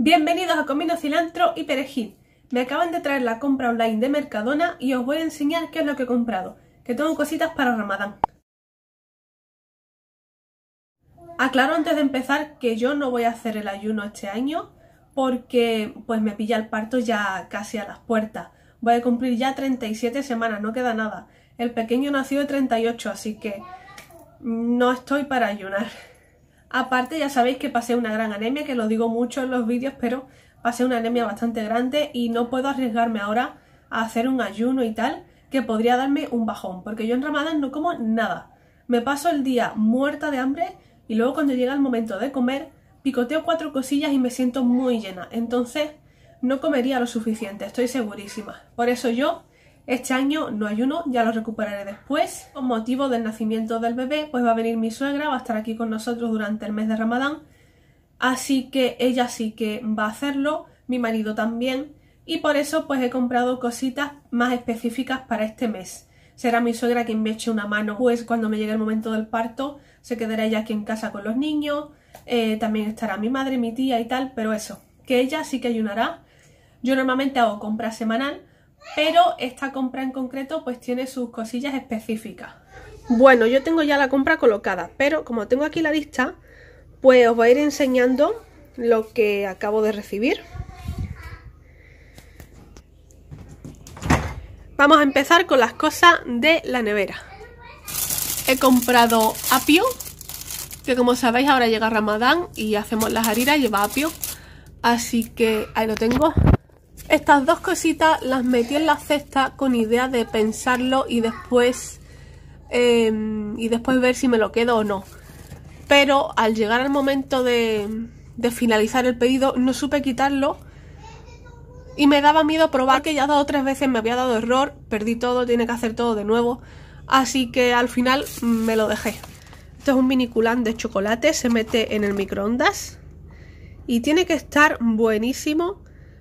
Bienvenidos a Comino Cilantro y Perejil. Me acaban de traer la compra online de Mercadona y os voy a enseñar qué es lo que he comprado, que tengo cositas para Ramadán. Aclaro antes de empezar que yo no voy a hacer el ayuno este año porque pues me pilla el parto ya casi a las puertas. Voy a cumplir ya 37 semanas, no queda nada. El pequeño nació de 38, así que no estoy para ayunar. Aparte ya sabéis que pasé una gran anemia, que lo digo mucho en los vídeos, pero pasé una anemia bastante grande y no puedo arriesgarme ahora a hacer un ayuno y tal, que podría darme un bajón, porque yo en Ramadán no como nada. Me paso el día muerta de hambre y luego cuando llega el momento de comer, picoteo cuatro cosillas y me siento muy llena. Entonces, no comería lo suficiente, estoy segurísima. Por eso yo este año no hay uno, ya lo recuperaré después. Con motivo del nacimiento del bebé, pues va a venir mi suegra, va a estar aquí con nosotros durante el mes de Ramadán. Así que ella sí que va a hacerlo, mi marido también. Y por eso pues he comprado cositas más específicas para este mes. Será mi suegra quien me eche una mano, pues cuando me llegue el momento del parto se quedará ella aquí en casa con los niños. Eh, también estará mi madre, mi tía y tal, pero eso, que ella sí que ayunará. Yo normalmente hago compra semanal, pero esta compra en concreto pues tiene sus cosillas específicas. Bueno, yo tengo ya la compra colocada, pero como tengo aquí la lista, pues os voy a ir enseñando lo que acabo de recibir. Vamos a empezar con las cosas de la nevera. He comprado apio, que como sabéis ahora llega Ramadán y hacemos las harinas, lleva apio. Así que ahí lo tengo, estas dos cositas las metí en la cesta con idea de pensarlo y después em, y después ver si me lo quedo o no. Pero al llegar al momento de, finalizar el pedido no supe quitarlo y me daba miedo probar que ya dos o tres veces me había dado error, perdí todo, tiene que hacer todo de nuevo. Así que al final me lo dejé. Esto es un mini de chocolate, se mete en el microondas y tiene que estar buenísimo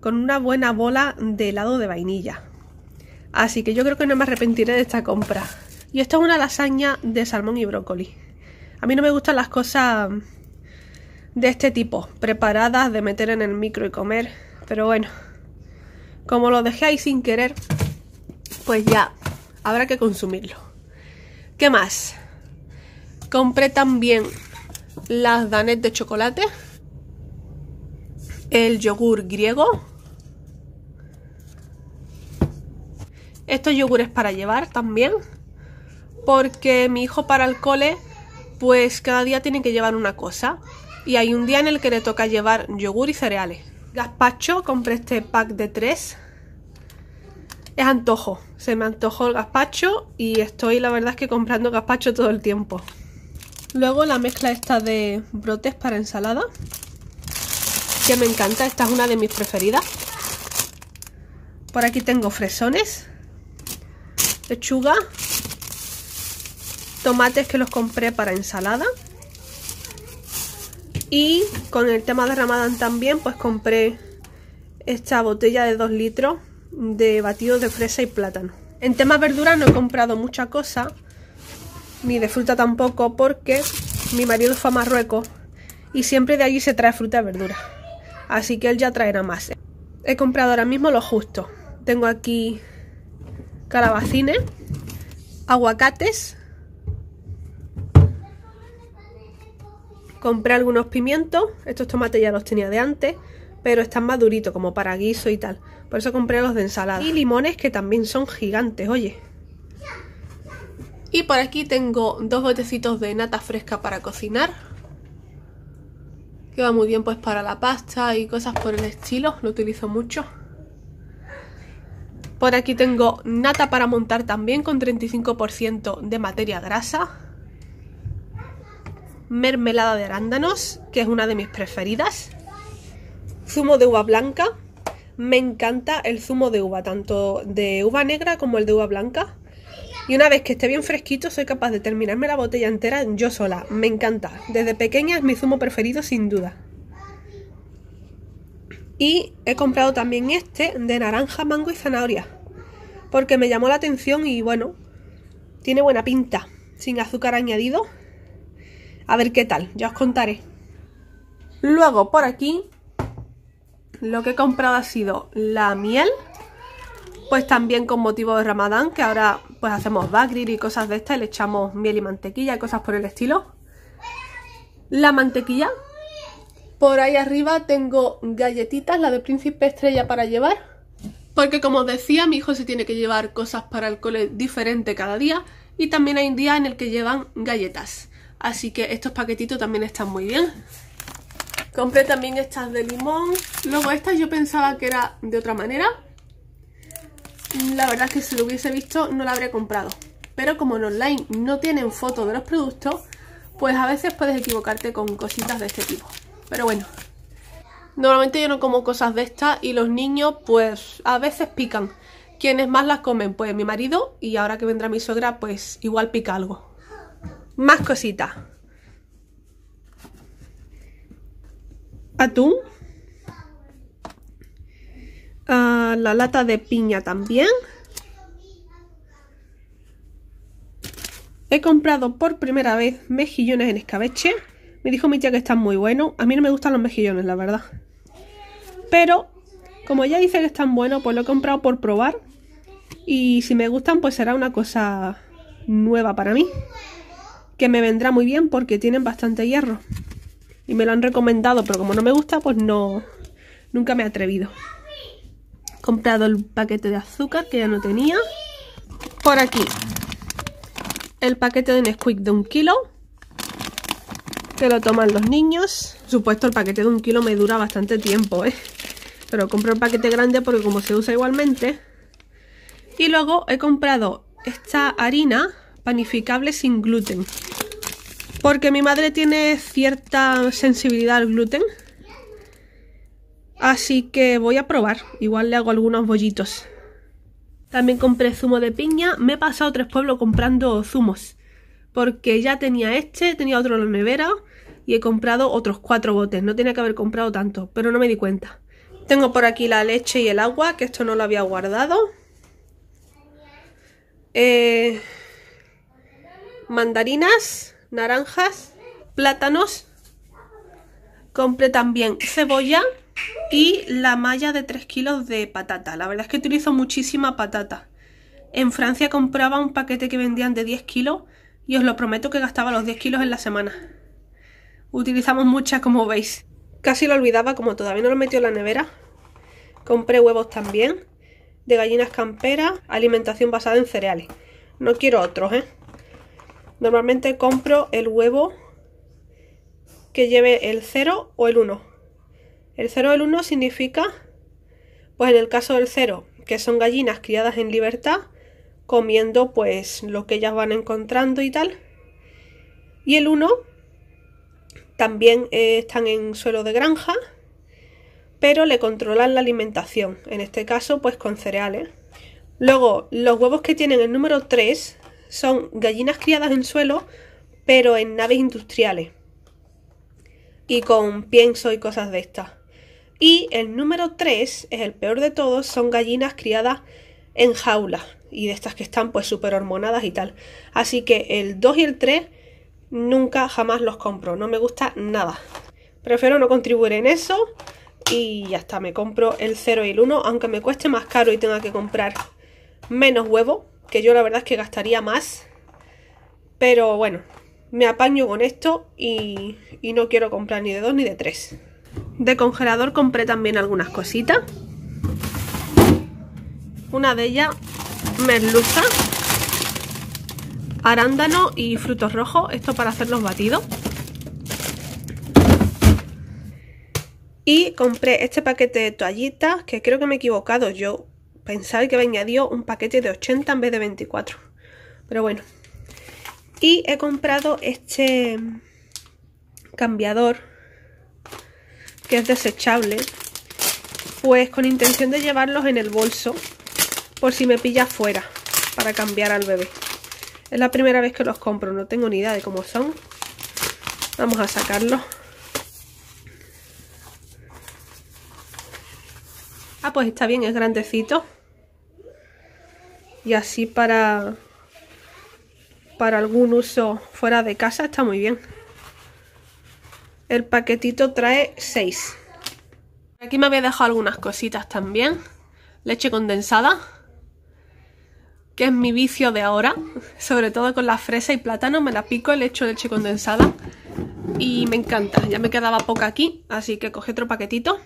con una buena bola de helado de vainilla. Así que yo creo que no me arrepentiré de esta compra. Y esta es una lasaña de salmón y brócoli. A mí no me gustan las cosas de este tipo, preparadas de meter en el micro y comer. Pero bueno, como lo dejé ahí sin querer, pues ya habrá que consumirlo. ¿Qué más? Compré también las danets de chocolate el yogur griego. Estos yogures para llevar también. Porque mi hijo para el cole, pues cada día tiene que llevar una cosa. Y hay un día en el que le toca llevar yogur y cereales. Gazpacho, compré este pack de tres. Es antojo, se me antojó el gazpacho y estoy la verdad es que comprando gazpacho todo el tiempo. Luego la mezcla esta de brotes para ensalada me encanta. Esta es una de mis preferidas. Por aquí tengo fresones, lechuga, tomates que los compré para ensalada. Y con el tema de Ramadán también, pues compré esta botella de 2 litros de batido de fresa y plátano. En temas verduras no he comprado mucha cosa, ni de fruta tampoco, porque mi marido fue a Marruecos y siempre de allí se trae fruta y verdura así que él ya traerá más. He comprado ahora mismo lo justo. Tengo aquí calabacines, aguacates, compré algunos pimientos, estos tomates ya los tenía de antes, pero están maduritos como para guiso y tal. Por eso compré los de ensalada. Y limones que también son gigantes, oye. Y por aquí tengo dos botecitos de nata fresca para cocinar. Que va muy bien pues para la pasta y cosas por el estilo. Lo utilizo mucho. Por aquí tengo nata para montar también con 35% de materia grasa. Mermelada de arándanos, que es una de mis preferidas. Zumo de uva blanca. Me encanta el zumo de uva, tanto de uva negra como el de uva blanca. Y una vez que esté bien fresquito, soy capaz de terminarme la botella entera yo sola. Me encanta. Desde pequeña es mi zumo preferido, sin duda. Y he comprado también este de naranja, mango y zanahoria. Porque me llamó la atención y bueno, tiene buena pinta. Sin azúcar añadido. A ver qué tal, ya os contaré. Luego por aquí lo que he comprado ha sido la miel pues también con motivo de Ramadán, que ahora pues hacemos bagrir y cosas de estas, y le echamos miel y mantequilla y cosas por el estilo. La mantequilla. Por ahí arriba tengo galletitas, la de Príncipe Estrella para llevar. Porque como decía, mi hijo se tiene que llevar cosas para el cole diferente cada día. Y también hay un día en el que llevan galletas. Así que estos paquetitos también están muy bien. Compré también estas de limón. Luego estas yo pensaba que era de otra manera la verdad es que si lo hubiese visto no la habría comprado. Pero como en online no tienen fotos de los productos, pues a veces puedes equivocarte con cositas de este tipo. Pero bueno, normalmente yo no como cosas de estas y los niños pues a veces pican. ¿Quiénes más las comen? Pues mi marido y ahora que vendrá mi sogra pues igual pica algo. Más cositas. tú? Ah, la lata de piña también. He comprado por primera vez mejillones en escabeche. Me dijo mi tía que están muy buenos. A mí no me gustan los mejillones, la verdad. Pero, como ella dice que están buenos, pues lo he comprado por probar. Y si me gustan, pues será una cosa nueva para mí. Que me vendrá muy bien porque tienen bastante hierro. Y me lo han recomendado, pero como no me gusta, pues no... Nunca me he atrevido comprado el paquete de azúcar que ya no tenía. Por aquí, el paquete de Nesquik de un kilo. Que lo toman los niños. Por supuesto, el paquete de un kilo me dura bastante tiempo, ¿eh? Pero compré el paquete grande porque como se usa igualmente. Y luego he comprado esta harina panificable sin gluten. Porque mi madre tiene cierta sensibilidad al gluten. Así que voy a probar. Igual le hago algunos bollitos. También compré zumo de piña. Me he pasado tres pueblos comprando zumos. Porque ya tenía este, tenía otro en la nevera. Y he comprado otros cuatro botes. No tenía que haber comprado tanto, pero no me di cuenta. Tengo por aquí la leche y el agua, que esto no lo había guardado. Eh, mandarinas, naranjas, plátanos. Compré también cebolla y la malla de 3 kilos de patata. La verdad es que utilizo muchísima patata. En Francia compraba un paquete que vendían de 10 kilos y os lo prometo que gastaba los 10 kilos en la semana. Utilizamos muchas como veis. Casi lo olvidaba, como todavía no lo metió en la nevera. Compré huevos también, de gallinas camperas, alimentación basada en cereales. No quiero otros, ¿eh? Normalmente compro el huevo que lleve el 0 o el 1 el 0 del 1 significa, pues en el caso del 0, que son gallinas criadas en libertad, comiendo pues lo que ellas van encontrando y tal. Y el 1 también eh, están en suelo de granja, pero le controlan la alimentación, en este caso pues con cereales. Luego, los huevos que tienen el número 3 son gallinas criadas en suelo, pero en naves industriales. Y con pienso y cosas de estas. Y el número 3, es el peor de todos, son gallinas criadas en jaula, y de estas que están pues súper hormonadas y tal. Así que el 2 y el 3 nunca jamás los compro, no me gusta nada. Prefiero no contribuir en eso y ya está, me compro el 0 y el 1, aunque me cueste más caro y tenga que comprar menos huevo, que yo la verdad es que gastaría más. Pero bueno, me apaño con esto y, y no quiero comprar ni de 2 ni de 3. De congelador compré también algunas cositas. Una de ellas, merluza, arándano y frutos rojos. Esto para hacer los batidos. Y compré este paquete de toallitas, que creo que me he equivocado. Yo pensaba que había añadido un paquete de 80 en vez de 24. Pero bueno. Y he comprado este cambiador que es desechable, pues con intención de llevarlos en el bolso por si me pilla fuera para cambiar al bebé. Es la primera vez que los compro, no tengo ni idea de cómo son. Vamos a sacarlos. Ah, pues está bien, es grandecito. Y así para, para algún uso fuera de casa está muy bien. El paquetito trae 6. Aquí me había dejado algunas cositas también. Leche condensada, que es mi vicio de ahora. Sobre todo con la fresa y plátano, me la pico el hecho de leche condensada. Y me encanta, ya me quedaba poca aquí, así que cogí otro paquetito.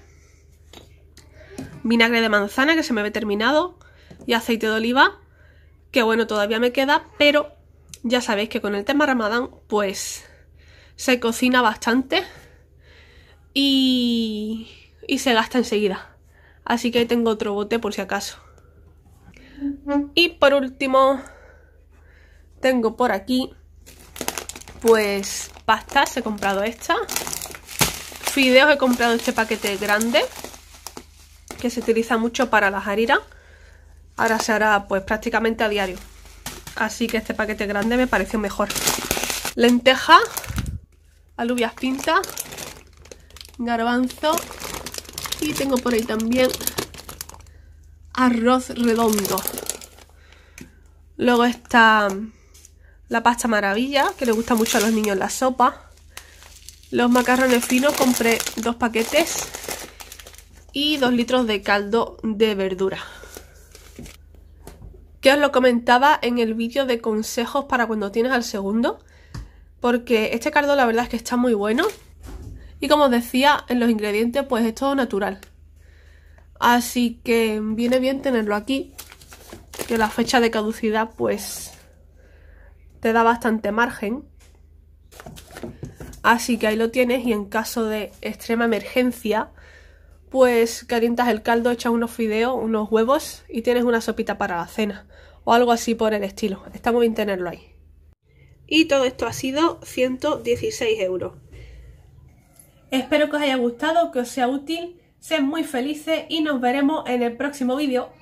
Vinagre de manzana, que se me ve terminado. Y aceite de oliva, que bueno, todavía me queda, pero ya sabéis que con el tema ramadán, pues se cocina bastante y, y se gasta enseguida. Así que tengo otro bote por si acaso. Y por último, tengo por aquí, pues, pastas. He comprado esta. Fideos he comprado este paquete grande, que se utiliza mucho para las harinas. Ahora se hará, pues, prácticamente a diario. Así que este paquete grande me pareció mejor. Lenteja alubias pintas, garbanzo y tengo por ahí también arroz redondo. Luego está la pasta maravilla, que le gusta mucho a los niños la sopa. Los macarrones finos compré dos paquetes y dos litros de caldo de verdura. Que os lo comentaba en el vídeo de consejos para cuando tienes al segundo porque este caldo la verdad es que está muy bueno. Y como os decía, en los ingredientes pues es todo natural. Así que viene bien tenerlo aquí, que la fecha de caducidad pues te da bastante margen. Así que ahí lo tienes y en caso de extrema emergencia, pues calientas el caldo, echas unos fideos, unos huevos y tienes una sopita para la cena o algo así por el estilo. Está muy bien tenerlo ahí. Y todo esto ha sido 116 euros. Espero que os haya gustado, que os sea útil, sed muy felices y nos veremos en el próximo vídeo.